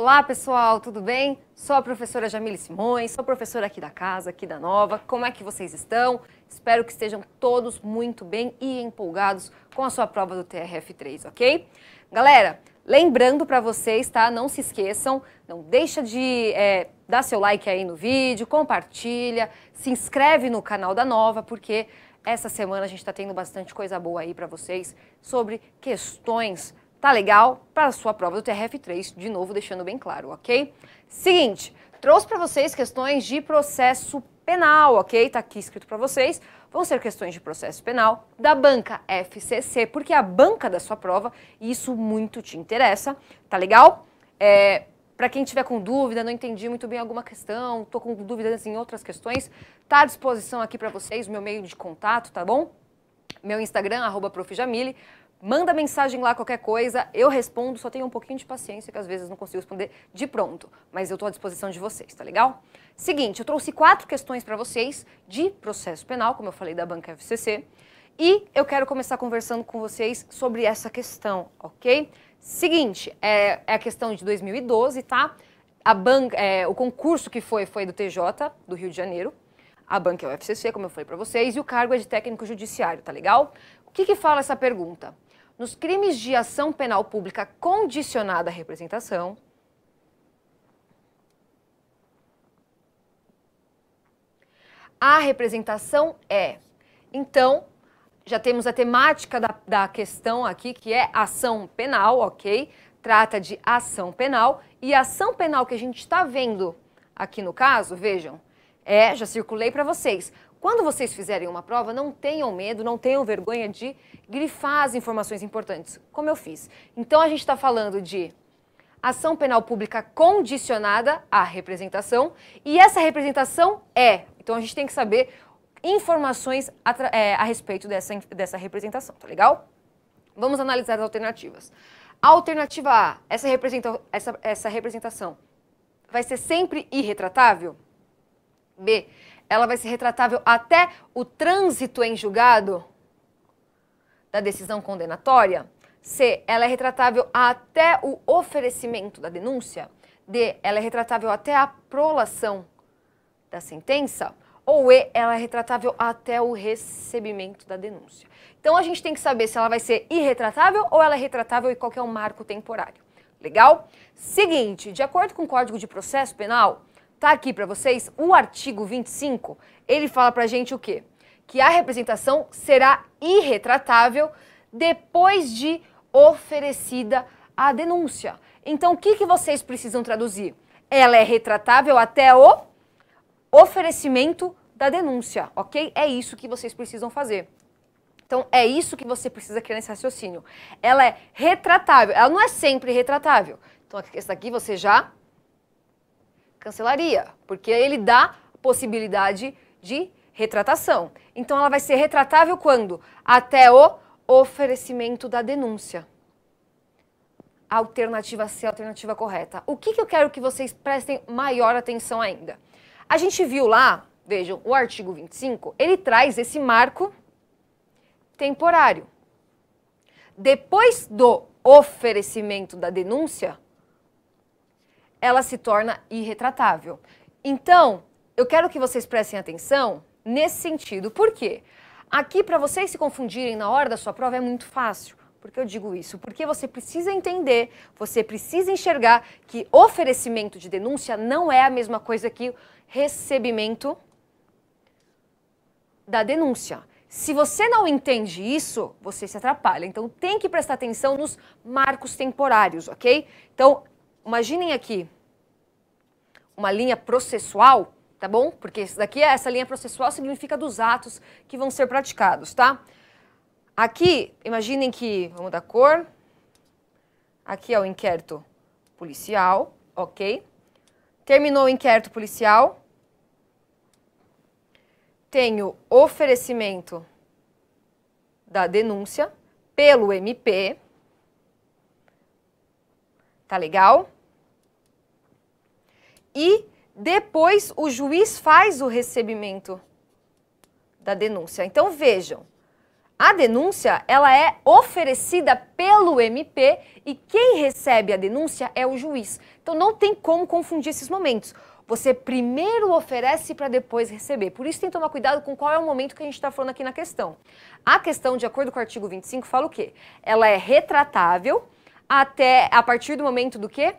Olá, pessoal, tudo bem? Sou a professora Jamile Simões, sou professora aqui da casa, aqui da Nova. Como é que vocês estão? Espero que estejam todos muito bem e empolgados com a sua prova do TRF3, ok? Galera, lembrando para vocês, tá? Não se esqueçam, não deixa de é, dar seu like aí no vídeo, compartilha, se inscreve no canal da Nova, porque essa semana a gente está tendo bastante coisa boa aí para vocês sobre questões Tá legal? Para a sua prova do TRF3, de novo deixando bem claro, ok? Seguinte, trouxe para vocês questões de processo penal, ok? Tá aqui escrito para vocês. Vão ser questões de processo penal da banca FCC, porque é a banca da sua prova e isso muito te interessa, tá legal? É, para quem tiver com dúvida, não entendi muito bem alguma questão, tô com dúvidas em outras questões, tá à disposição aqui para vocês, meu meio de contato, tá bom? Meu Instagram, arroba profjamile. Manda mensagem lá, qualquer coisa, eu respondo, só tenha um pouquinho de paciência que às vezes não consigo responder de pronto, mas eu estou à disposição de vocês, tá legal? Seguinte, eu trouxe quatro questões para vocês de processo penal, como eu falei da banca FCC, e eu quero começar conversando com vocês sobre essa questão, ok? Seguinte, é, é a questão de 2012, tá? A banca, é, o concurso que foi foi do TJ do Rio de Janeiro, a banca é o FCC, como eu falei para vocês, e o cargo é de técnico judiciário, tá legal? O que, que fala essa pergunta? nos crimes de ação penal pública condicionada à representação, a representação é. Então, já temos a temática da, da, questão aqui, que é ação penal, ok? Trata de ação penal. E a ação penal que a gente está vendo aqui no caso, vejam, é, já circulei para vocês, quando vocês fizerem uma prova, não tenham medo, não tenham vergonha de grifar as informações importantes, como eu fiz. Então, a gente está falando de ação penal pública condicionada à representação, e essa representação é. Então, a gente tem que saber informações a, é, a respeito dessa, dessa representação, tá legal? Vamos analisar as alternativas. Alternativa A, essa, representa, essa, essa representação vai ser sempre irretratável? B, ela vai ser retratável até o trânsito em julgado da decisão condenatória. C. Ela é retratável até o oferecimento da denúncia. D. Ela é retratável até a prolação da sentença. Ou E. Ela é retratável até o recebimento da denúncia. Então a gente tem que saber se ela vai ser irretratável ou ela é retratável e qual é o marco temporário. Legal? Seguinte, de acordo com o Código de Processo Penal, tá aqui para vocês o artigo 25. Ele fala pra gente o quê? Que a representação será irretratável depois de oferecida a denúncia. Então, o que, que vocês precisam traduzir? Ela é retratável até o oferecimento da denúncia, ok? É isso que vocês precisam fazer. Então, é isso que você precisa criar nesse raciocínio. Ela é retratável, ela não é sempre retratável. Então, essa aqui você já cancelaria, porque ele dá possibilidade de retratação. Então ela vai ser retratável quando? Até o oferecimento da denúncia. Alternativa C, alternativa correta. O que, que eu quero que vocês prestem maior atenção ainda? A gente viu lá, vejam, o artigo 25, ele traz esse marco temporário. Depois do oferecimento da denúncia, ela se torna irretratável. Então, eu quero que vocês prestem atenção nesse sentido. Por quê? Aqui, para vocês se confundirem na hora da sua prova, é muito fácil. Por que eu digo isso? Porque você precisa entender, você precisa enxergar que oferecimento de denúncia não é a mesma coisa que recebimento da denúncia. Se você não entende isso, você se atrapalha. Então tem que prestar atenção nos marcos temporários, ok? Então, imaginem aqui uma linha processual, tá bom? Porque isso daqui é essa linha processual significa dos atos que vão ser praticados, tá? Aqui, imaginem que, vamos dar cor. Aqui é o inquérito policial, ok? Terminou o inquérito policial. Tenho oferecimento da denúncia pelo MP. Tá legal? e depois o juiz faz o recebimento da denúncia. Então vejam, a denúncia ela é oferecida pelo MP e quem recebe a denúncia é o juiz. Então não tem como confundir esses momentos. Você primeiro oferece para depois receber. Por isso tem que tomar cuidado com qual é o momento que a gente está falando aqui na questão. A questão, de acordo com o artigo 25, fala o quê? Ela é retratável até a partir do momento do quê?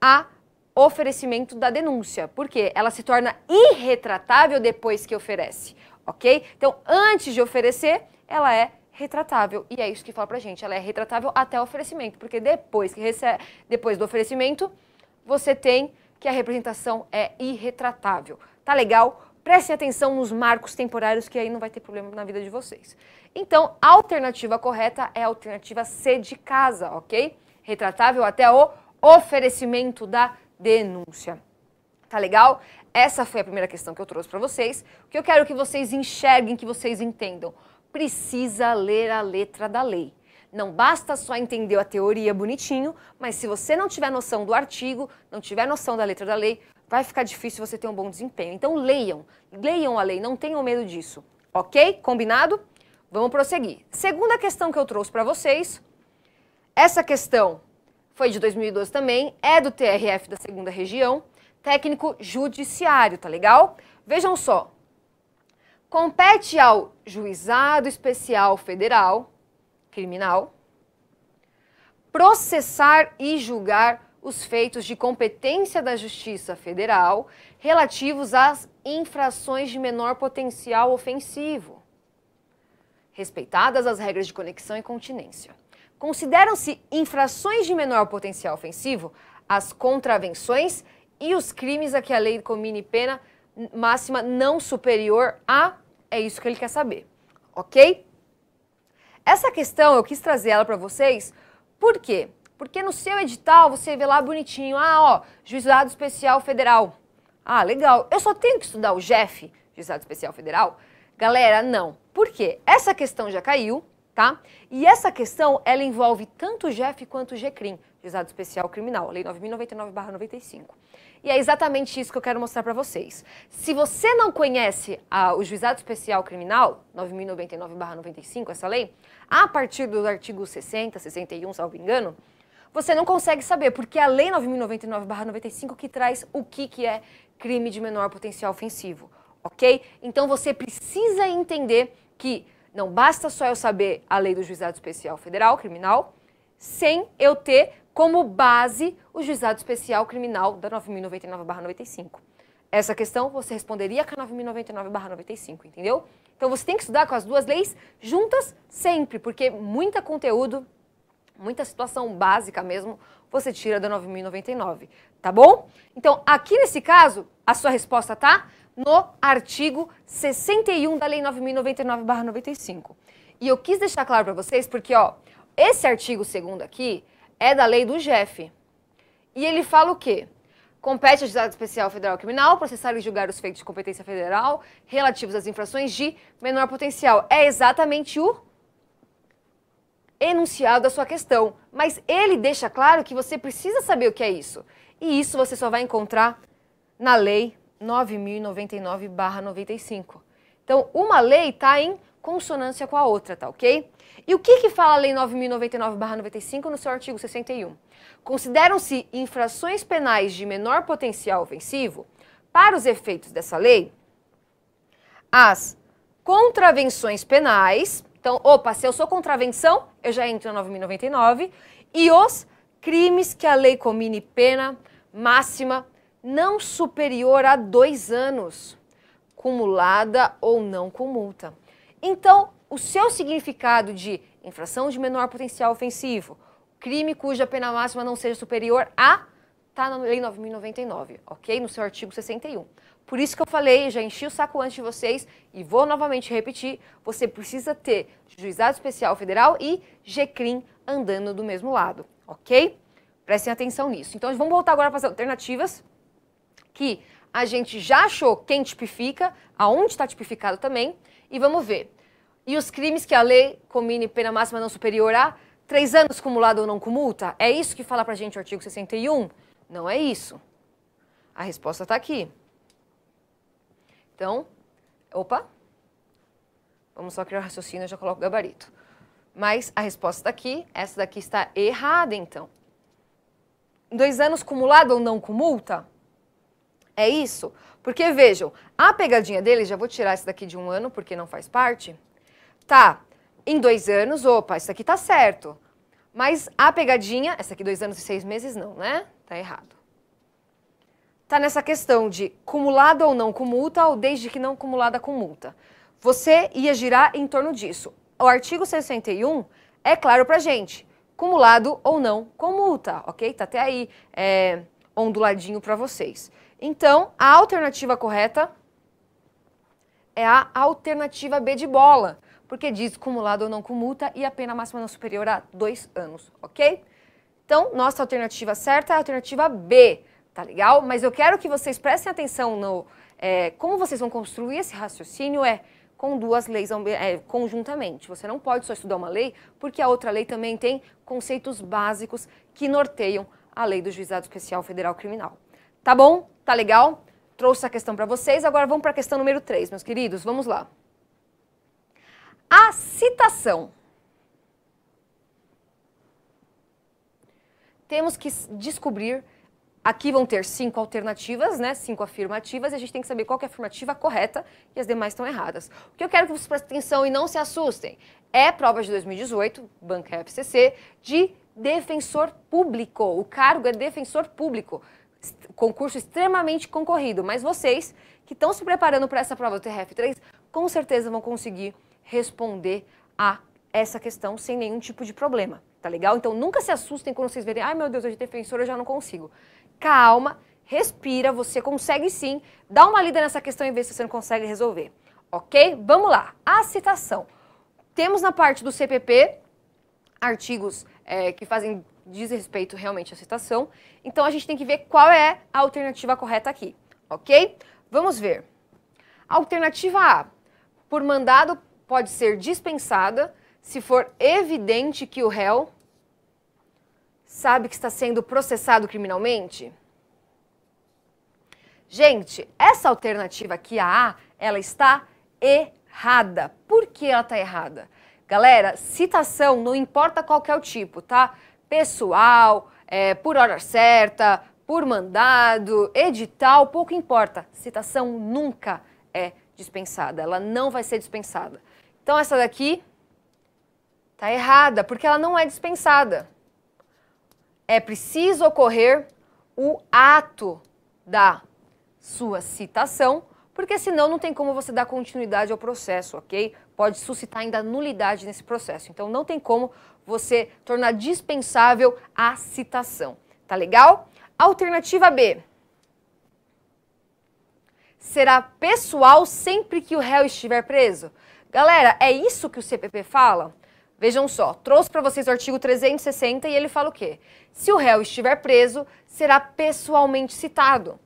A oferecimento da denúncia, porque ela se torna irretratável depois que oferece, ok? Então, antes de oferecer, ela é retratável. E é isso que fala pra gente, ela é retratável até o oferecimento, porque depois que recebe, depois do oferecimento, você tem que a representação é irretratável. Tá legal? Prestem atenção nos marcos temporários que aí não vai ter problema na vida de vocês. Então, a alternativa correta é a alternativa C de casa, ok? Retratável até o oferecimento da denúncia. Tá legal? Essa foi a primeira questão que eu trouxe para vocês. O que eu quero que vocês enxerguem, que vocês entendam. Precisa ler a letra da lei. Não basta só entender a teoria bonitinho, mas se você não tiver noção do artigo, não tiver noção da letra da lei, vai ficar difícil você ter um bom desempenho. Então leiam, leiam a lei, não tenham medo disso. Ok? Combinado? Vamos prosseguir. Segunda questão que eu trouxe para vocês. Essa questão foi de 2012 também, é do TRF da segunda região, técnico judiciário, tá legal? Vejam só. Compete ao Juizado Especial Federal Criminal processar e julgar os feitos de competência da Justiça Federal relativos às infrações de menor potencial ofensivo, respeitadas as regras de conexão e continência consideram-se infrações de menor potencial ofensivo as contravenções e os crimes a que a lei comine pena máxima não superior a. É isso que ele quer saber, ok? Essa questão eu quis trazer ela para vocês, por quê? Porque no seu edital você vê lá bonitinho, ah, ó, Juizado Especial Federal. Ah, legal, eu só tenho que estudar o JEF, Juizado Especial Federal? Galera, não. Por quê? Essa questão já caiu, tá? E essa questão, ela envolve tanto o GEF quanto o GCRIM, Juizado Especial Criminal, Lei 9.099-95. E é exatamente isso que eu quero mostrar para vocês. Se você não conhece a, o Juizado Especial Criminal, 9.099-95, essa lei, a partir do artigo 60, 61, salvo engano, você não consegue saber, porque é a Lei 9.099-95 que traz o que, que é crime de menor potencial ofensivo, ok? Então você precisa entender que não basta só eu saber a lei do juizado especial federal criminal, sem eu ter como base o juizado especial criminal da 9099/95. Essa questão você responderia com a 9099/95, entendeu? Então você tem que estudar com as duas leis juntas sempre, porque muita conteúdo, muita situação básica mesmo, você tira da 9099, tá bom? Então, aqui nesse caso, a sua resposta tá no artigo 61 da Lei 9.099-95. E eu quis deixar claro para vocês porque, ó, esse artigo 2 aqui é da lei do GEF. E ele fala o quê? Compete à Justiça Especial Federal Criminal processar e julgar os feitos de competência federal relativos às infrações de menor potencial. É exatamente o enunciado da sua questão. Mas ele deixa claro que você precisa saber o que é isso. E isso você só vai encontrar na lei 9099-95. Então, uma lei está em consonância com a outra, tá ok? E o que, que fala a Lei 9.099-95 no seu artigo 61? Consideram-se infrações penais de menor potencial ofensivo, para os efeitos dessa lei, as contravenções penais, então, opa, se eu sou contravenção, eu já entro na 9.099, e os crimes que a lei comine pena máxima não superior a dois anos, cumulada ou não com multa. Então, o seu significado de infração de menor potencial ofensivo, crime cuja pena máxima não seja superior a, está na Lei 9.099, ok? No seu artigo 61. Por isso que eu falei, já enchi o saco antes de vocês e vou novamente repetir, você precisa ter Juizado Especial Federal e GCRIM andando do mesmo lado, ok? Prestem atenção nisso. Então, vamos voltar agora para as alternativas que a gente já achou quem tipifica, aonde está tipificado também, e vamos ver. E os crimes que a lei comine pena máxima não superior a três anos cumulado ou não com multa? É isso que fala pra gente o artigo 61? Não é isso. A resposta está aqui. Então, opa, vamos só criar o raciocínio, e já coloco o gabarito. Mas a resposta está aqui, essa daqui está errada então. Dois anos cumulado ou não com multa? É isso? Porque vejam, a pegadinha dele, já vou tirar esse daqui de um ano porque não faz parte. Tá, em dois anos, opa, isso aqui tá certo. Mas a pegadinha, essa aqui dois anos e seis meses não, né? Tá errado. Tá nessa questão de cumulada ou não com multa ou desde que não cumulada com multa. Você ia girar em torno disso. O artigo 61 é claro pra gente, cumulado ou não com multa, ok? Tá até aí é, onduladinho pra vocês. Então, a alternativa correta é a alternativa B de bola, porque diz cumulado ou não multa e a pena máxima não superior a dois anos, ok? Então, nossa alternativa certa é a alternativa B, tá legal? Mas eu quero que vocês prestem atenção no é, como vocês vão construir esse raciocínio é com duas leis é, conjuntamente. Você não pode só estudar uma lei, porque a outra lei também tem conceitos básicos que norteiam a lei do Juizado Especial Federal Criminal. Tá bom? Tá legal? Trouxe a questão para vocês. Agora vamos para a questão número 3, meus queridos. Vamos lá. A citação. Temos que descobrir. Aqui vão ter cinco alternativas, né? Cinco afirmativas, e a gente tem que saber qual é a afirmativa correta e as demais estão erradas. O que eu quero que vocês prestem atenção e não se assustem é prova de 2018, Banca FCC, de defensor público. O cargo é defensor público concurso extremamente concorrido, mas vocês que estão se preparando para essa prova do TRF3, com certeza vão conseguir responder a essa questão sem nenhum tipo de problema, tá legal? Então nunca se assustem quando vocês verem, ai meu Deus, hoje defensor eu já não consigo. Calma, respira, você consegue sim, dá uma lida nessa questão e vê se você não consegue resolver, ok? Vamos lá, a citação. Temos na parte do CPP artigos é, que fazem desrespeito realmente à citação. Então a gente tem que ver qual é a alternativa correta aqui, ok? Vamos ver. Alternativa A. Por mandado pode ser dispensada se for evidente que o réu sabe que está sendo processado criminalmente? Gente, essa alternativa aqui, a A, ela está errada. Por que ela está errada? Galera, citação não importa qual é o tipo, tá? Pessoal, é, por hora certa, por mandado, edital, pouco importa. Citação nunca é dispensada, ela não vai ser dispensada. Então essa daqui tá errada, porque ela não é dispensada. É preciso ocorrer o ato da sua citação, porque senão não tem como você dar continuidade ao processo, ok? pode suscitar ainda nulidade nesse processo. Então não tem como você tornar dispensável a citação. Tá legal? Alternativa B. Será pessoal sempre que o réu estiver preso? Galera, é isso que o CPP fala? Vejam só, trouxe para vocês o artigo 360 e ele fala o quê? Se o réu estiver preso, será pessoalmente citado.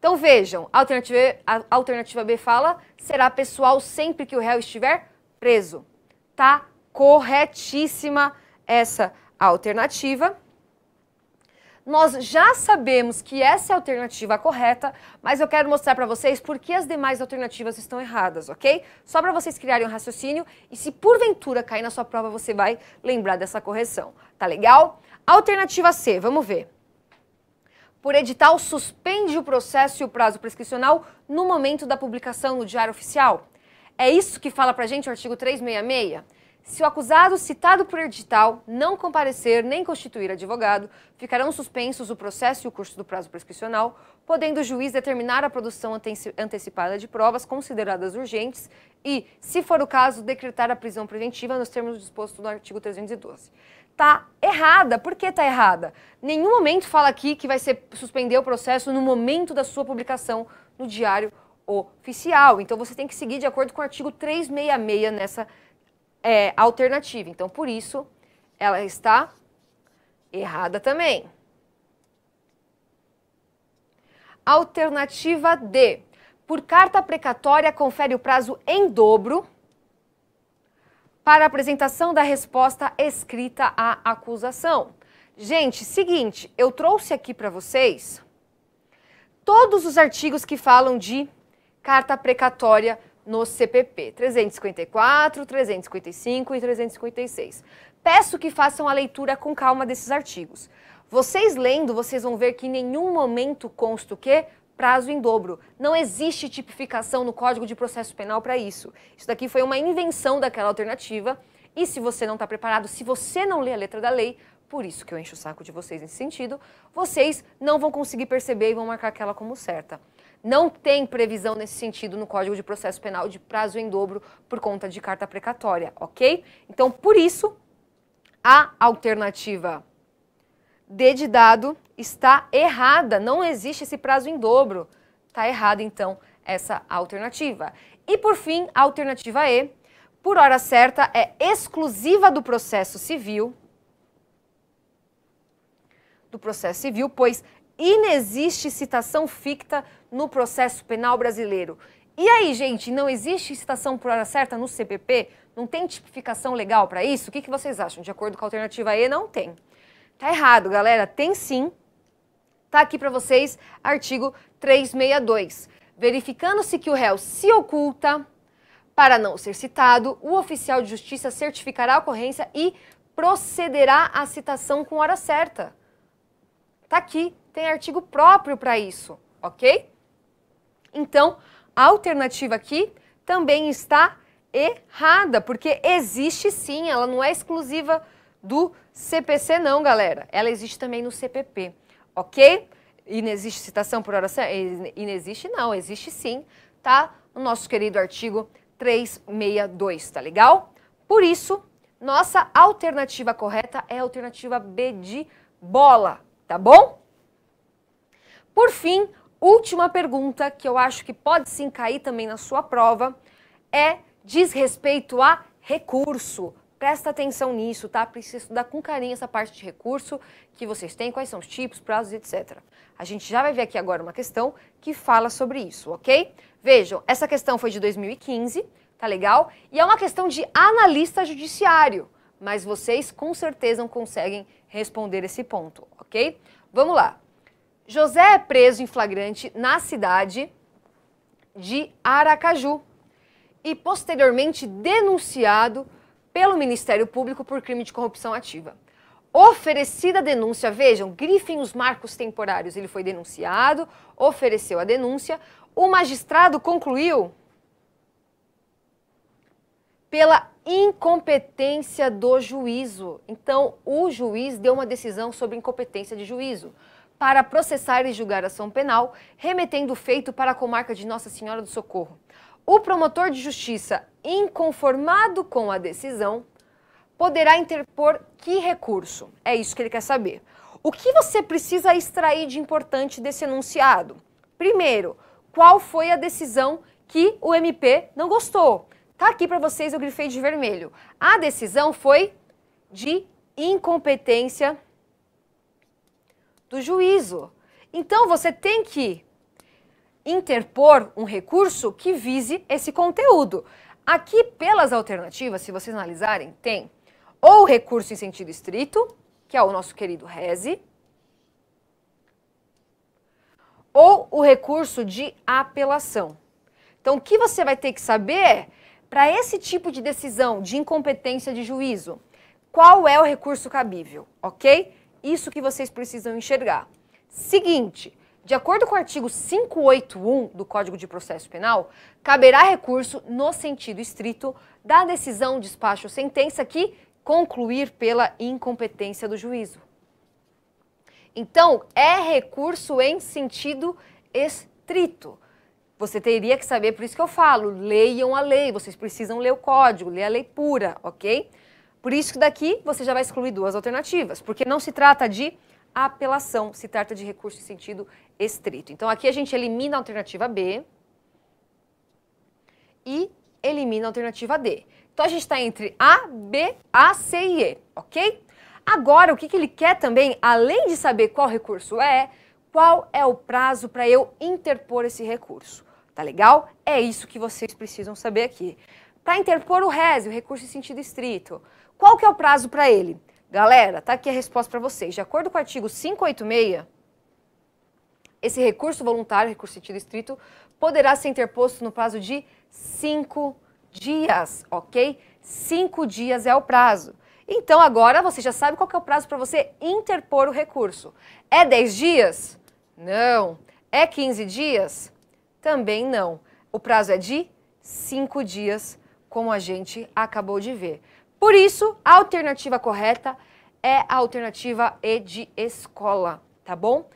Então vejam, alternativa, a alternativa B fala, será pessoal sempre que o réu estiver preso. Tá corretíssima essa alternativa. Nós já sabemos que essa é a alternativa correta, mas eu quero mostrar para vocês por que as demais alternativas estão erradas, ok? Só para vocês criarem um raciocínio e se porventura cair na sua prova, você vai lembrar dessa correção, tá legal? Alternativa C, vamos ver por edital suspende o processo e o prazo prescricional no momento da publicação no Diário Oficial. É isso que fala pra gente o artigo 366. Se o acusado citado por edital não comparecer nem constituir advogado, ficarão suspensos o processo e o curso do prazo prescricional, podendo o juiz determinar a produção antecipada de provas consideradas urgentes e, se for o caso, decretar a prisão preventiva nos termos dispostos no artigo 312 tá errada. Por que tá errada? Nenhum momento fala aqui que vai ser suspender o processo no momento da sua publicação no diário oficial. Então você tem que seguir de acordo com o artigo 366 nessa é, alternativa. Então por isso ela está errada também. Alternativa D. Por carta precatória confere o prazo em dobro para a apresentação da resposta escrita à acusação. Gente, seguinte, eu trouxe aqui para vocês todos os artigos que falam de carta precatória no CPP, 354, 355 e 356. Peço que façam a leitura com calma desses artigos. Vocês lendo, vocês vão ver que em nenhum momento consta o quê? prazo em dobro. Não existe tipificação no Código de Processo Penal para isso. Isso daqui foi uma invenção daquela alternativa. E se você não está preparado, se você não lê a letra da lei, por isso que eu encho o saco de vocês nesse sentido, vocês não vão conseguir perceber e vão marcar aquela como certa. Não tem previsão nesse sentido no Código de Processo Penal de prazo em dobro por conta de carta precatória, ok? Então, por isso, a alternativa D de dado está errada, não existe esse prazo em dobro. Está errada, então, essa alternativa. E, por fim, a alternativa E, por hora certa, é exclusiva do processo civil, do processo civil, pois inexiste citação ficta no processo penal brasileiro. E aí, gente, não existe citação por hora certa no CPP? Não tem tipificação legal para isso? O que, que vocês acham? De acordo com a alternativa E, não tem. Tá errado, galera. Tem sim. Tá aqui para vocês, artigo 362. Verificando-se que o réu se oculta para não ser citado, o oficial de justiça certificará a ocorrência e procederá à citação com hora certa. Tá aqui, tem artigo próprio para isso, ok? Então, a alternativa aqui também está errada, porque existe sim, ela não é exclusiva do CPC não, galera. Ela existe também no CPP, ok? Inexiste citação por oração? Inexiste não, existe sim, tá? No nosso querido artigo 362, tá legal? Por isso, nossa alternativa correta é a alternativa B de bola, tá bom? Por fim, última pergunta que eu acho que pode sim cair também na sua prova é diz respeito a recurso. Presta atenção nisso, tá? Precisa estudar com carinho essa parte de recurso que vocês têm, quais são os tipos, prazos, etc. A gente já vai ver aqui agora uma questão que fala sobre isso, ok? Vejam, essa questão foi de 2015, tá legal? E é uma questão de analista judiciário, mas vocês com certeza não conseguem responder esse ponto, ok? Vamos lá. José é preso em flagrante na cidade de Aracaju e posteriormente denunciado pelo Ministério Público por crime de corrupção ativa. Oferecida a denúncia, vejam, grifem os marcos temporários. Ele foi denunciado, ofereceu a denúncia, o magistrado concluiu pela incompetência do juízo. Então, o juiz deu uma decisão sobre incompetência de juízo para processar e julgar ação penal, remetendo o feito para a comarca de Nossa Senhora do Socorro. O promotor de justiça, inconformado com a decisão, poderá interpor que recurso? É isso que ele quer saber. O que você precisa extrair de importante desse enunciado? Primeiro, qual foi a decisão que o MP não gostou? Tá aqui para vocês, eu grifei de vermelho. A decisão foi de incompetência do juízo. Então você tem que interpor um recurso que vise esse conteúdo. Aqui, pelas alternativas, se vocês analisarem, tem ou recurso em sentido estrito, que é o nosso querido Reze, ou o recurso de apelação. Então, o que você vai ter que saber é, para esse tipo de decisão de incompetência de juízo, qual é o recurso cabível, ok? Isso que vocês precisam enxergar. Seguinte, de acordo com o artigo 581 do Código de Processo Penal, caberá recurso no sentido estrito da decisão, despacho ou sentença que concluir pela incompetência do juízo. Então, é recurso em sentido estrito. Você teria que saber, por isso que eu falo, leiam a lei, vocês precisam ler o código, ler a lei pura, ok? Por isso que daqui você já vai excluir duas alternativas, porque não se trata de apelação, se trata de recurso em sentido estrito. Então, aqui a gente elimina a alternativa B e elimina a alternativa D. Então, a gente está entre A, B, A, C e E, ok? Agora, o que, que ele quer também, além de saber qual recurso é, qual é o prazo para eu interpor esse recurso. Tá legal? É isso que vocês precisam saber aqui. Para interpor o RES, o recurso em sentido estrito, qual que é o prazo para ele? Galera, tá aqui a resposta para vocês. De acordo com o artigo 586 esse recurso voluntário, recurso sentido estrito, poderá ser interposto no prazo de cinco dias, ok? Cinco dias é o prazo. Então agora você já sabe qual é o prazo para você interpor o recurso. É 10 dias? Não. É 15 dias? Também não. O prazo é de 5 dias, como a gente acabou de ver. Por isso, a alternativa correta é a alternativa E de escola, tá bom?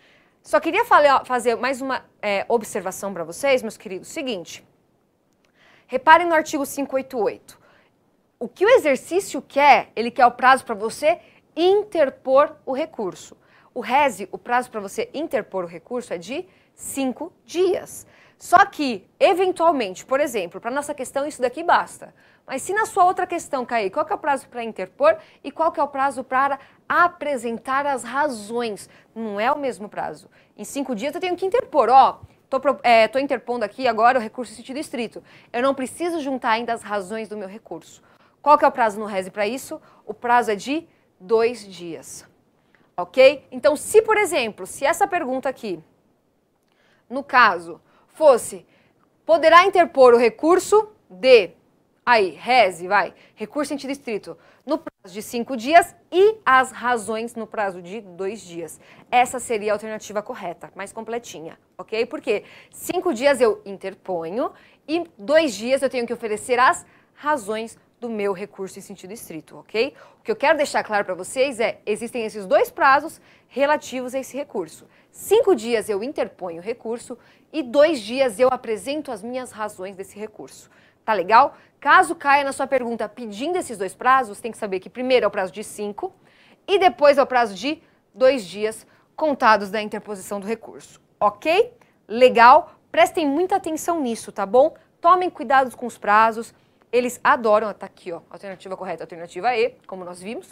Só queria falar, fazer mais uma é, observação para vocês, meus queridos. Seguinte, reparem no artigo 588. O que o exercício quer, ele quer o prazo para você interpor o recurso. O RESE, o prazo para você interpor o recurso é de cinco dias. Só que, eventualmente, por exemplo, para nossa questão isso daqui basta. Mas se na sua outra questão cair, qual que é o prazo para interpor e qual que é o prazo para apresentar as razões. Não é o mesmo prazo. Em cinco dias eu tenho que interpor, ó. Tô, é, interpondo aqui agora o recurso em sentido estrito. Eu não preciso juntar ainda as razões do meu recurso. Qual que é o prazo no RESE para isso? O prazo é de dois dias. Ok? Então, se, por exemplo, se essa pergunta aqui, no caso, fosse poderá interpor o recurso de Aí, reze, vai. Recurso sentido estrito no prazo de cinco dias e as razões no prazo de dois dias. Essa seria a alternativa correta, mais completinha, ok? Porque cinco dias eu interponho e dois dias eu tenho que oferecer as razões do meu recurso em sentido estrito, ok? O que eu quero deixar claro para vocês é, existem esses dois prazos relativos a esse recurso. Cinco dias eu interponho o recurso e dois dias eu apresento as minhas razões desse recurso. Tá legal? Caso caia na sua pergunta pedindo esses dois prazos, tem que saber que primeiro é o prazo de 5 e depois é o prazo de dois dias contados da interposição do recurso. Ok? Legal? Prestem muita atenção nisso, tá bom? Tomem cuidado com os prazos. Eles adoram, tá aqui, ó, alternativa correta, alternativa E, como nós vimos.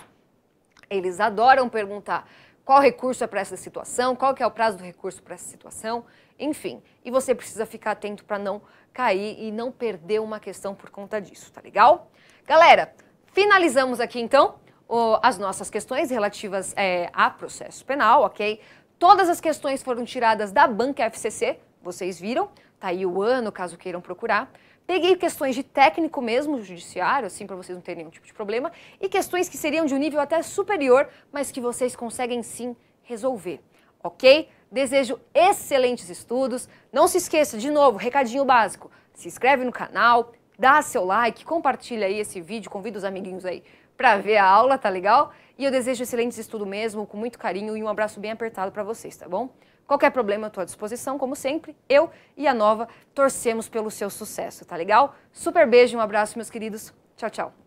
Eles adoram perguntar qual recurso é para essa situação, qual que é o prazo do recurso para essa situação enfim. E você precisa ficar atento para não cair e não perder uma questão por conta disso, tá legal? Galera, finalizamos aqui então o, as nossas questões relativas é, a processo penal, ok? Todas as questões foram tiradas da banca FCC, vocês viram, tá aí o ano, caso queiram procurar. Peguei questões de técnico mesmo, judiciário, assim, para vocês não terem nenhum tipo de problema, e questões que seriam de um nível até superior, mas que vocês conseguem sim resolver, ok? Desejo excelentes estudos. Não se esqueça, de novo, recadinho básico. Se inscreve no canal, dá seu like, compartilha aí esse vídeo, convida os amiguinhos aí para ver a aula, tá legal? E eu desejo excelentes estudos mesmo, com muito carinho e um abraço bem apertado para vocês, tá bom? Qualquer problema, estou à disposição, como sempre. Eu e a Nova torcemos pelo seu sucesso, tá legal? Super beijo, um abraço, meus queridos. Tchau, tchau.